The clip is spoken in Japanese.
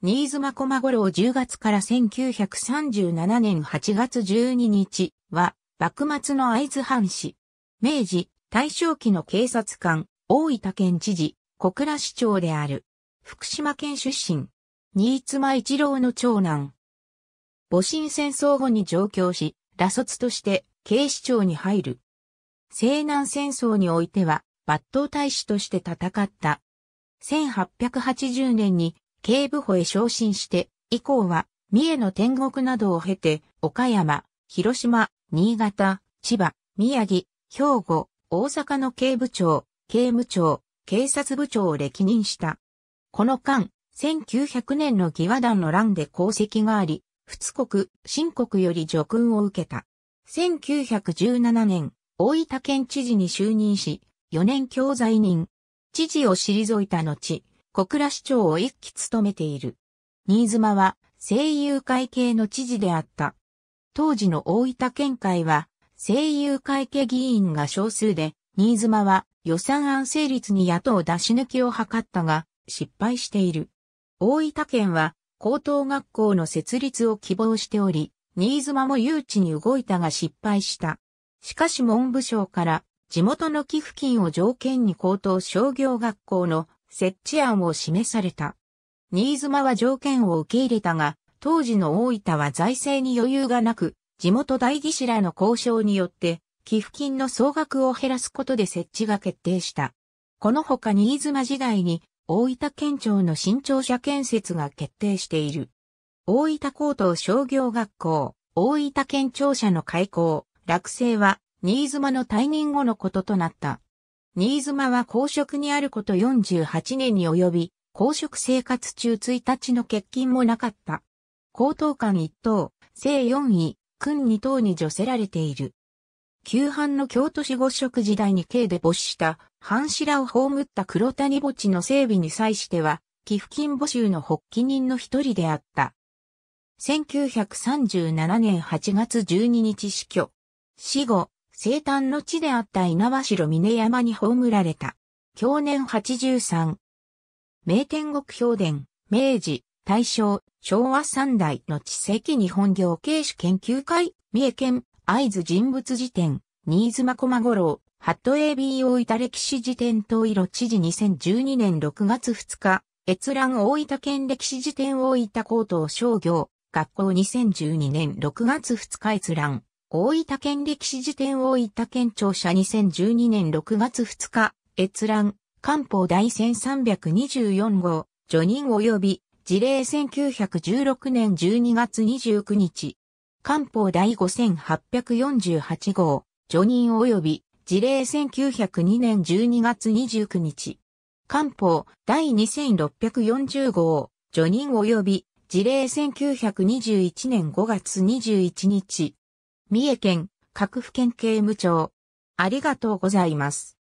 新妻駒五郎10月から1937年8月12日は、幕末の会津藩士。明治、大正期の警察官、大分県知事、小倉市長である。福島県出身。新妻一郎の長男。戊辰戦争後に上京し、羅卒として警視庁に入る。西南戦争においては、抜刀大使として戦った。1880年に警部補へ昇進して、以降は、三重の天国などを経て、岡山、広島、新潟、千葉、宮城、兵庫、大阪の警部長、刑務長、警察部長を歴任した。この間、1900年の義和団の乱で功績があり、仏国、新国より叙勲を受けた。1917年、大分県知事に就任し、4年教材人、知事を退いた後、小倉市長を一期務めている。新妻は声優会系の知事であった。当時の大分県会は声優会系議員が少数で、新妻は予算案成立に野党出し抜きを図ったが、失敗している。大分県は高等学校の設立を希望しており、新妻も誘致に動いたが失敗した。しかし文部省から地元の寄付金を条件に高等商業学校の設置案を示された。新妻は条件を受け入れたが、当時の大分は財政に余裕がなく、地元代議士らの交渉によって、寄付金の総額を減らすことで設置が決定した。このほか新妻時代に、大分県庁の新庁舎建設が決定している。大分高等商業学校、大分県庁舎の開校、落成は、新妻の退任後のこととなった。新妻は公職にあること48年に及び、公職生活中1日の欠勤もなかった。高等官1等、正4位、君2等に除せられている。旧藩の京都市五職時代に刑で没した、藩士らを葬った黒谷墓地の整備に際しては、寄付金募集の発起人の一人であった。1937年8月12日死去。死後、生誕の地であった稲葉城峰山に葬られた。去年83。名天国評伝、明治、大正、昭和三代の地籍日本行形史研究会、三重県、会津人物辞典、新妻駒五郎、ハット AB 大分歴史辞典東色知事2012年6月2日、閲覧大分県歴史辞典大分高等商業、学校2012年6月2日閲覧。大分県歴史辞典大分県庁舎2012年6月2日、閲覧、官報第1324号、除任及び、事例1916年12月29日、官報第5848号、除任及び、事例1902年12月29日、官報第2640号、除任及び、事例1921年5月21日、三重県、各府県警務長。ありがとうございます。